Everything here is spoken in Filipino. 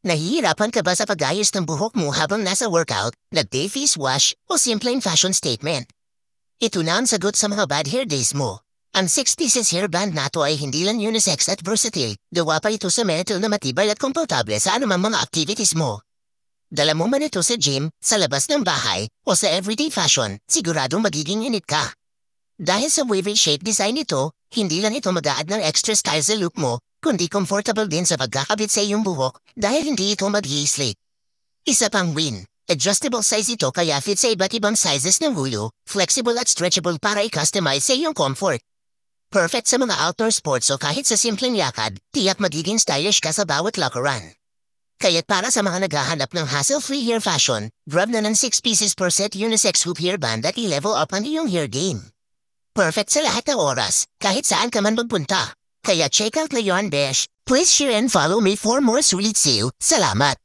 Nahihirapan ka ba sa pagayos ng buhok mo habang nasa workout, nag-day face wash, o simpleng fashion statement? Ito na ang sagot sa mga bad hair days mo. Ang 60s hairband na ito ay hindi lang unisex at versatile, gawa pa ito sa metal na matibay at komportable sa anumang mga activities mo. Dala mo man ito sa gym, sa labas ng bahay, o sa everyday fashion, sigurado magiging init ka. Dahil sa wavy shape design nito, hindi lang ito mag-aad ng extra style sa look mo, kundi comfortable din sa pagkakabit sa iyong buhok dahil hindi ito mag slick Isa pang win, adjustable size ito kaya fit sa iba't ibang sizes ng hulo, flexible at stretchable para i-customize sa iyong comfort. Perfect sa mga outdoor sports o kahit sa simpleng yakad, tiyak magiging stylish ka sa bawat lakaran. Kaya't para sa mga naghahanap ng hassle-free hair fashion, grab na ng 6 pieces per set unisex hoop hair band at i-level up ang iyong hair game perfect sa lahat ng oras, kahit saan ka man magpunta. Kaya check out Leon Besh. Please share and follow me for more sweet seal. Salamat!